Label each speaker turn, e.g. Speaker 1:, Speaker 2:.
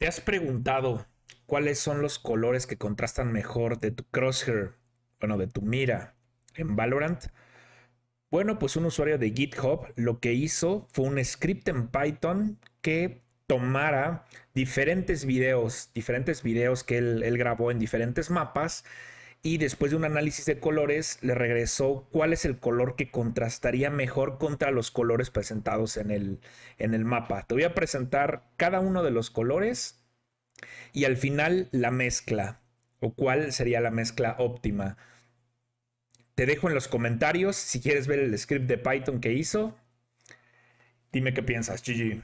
Speaker 1: ¿Te has preguntado cuáles son los colores que contrastan mejor de tu crosshair, bueno, de tu mira en Valorant? Bueno, pues un usuario de GitHub lo que hizo fue un script en Python que tomara diferentes videos, diferentes videos que él, grabó en diferentes mapas y después de un análisis de colores le regresó cuál es el color que contrastaría mejor contra los colores presentados en el, mapa. Te voy a presentar cada uno de los colores y al final la mezcla o cuál sería la mezcla óptima. Te dejo en los comentarios si quieres ver el script de Python que hizo. Dime qué piensas, Gigi.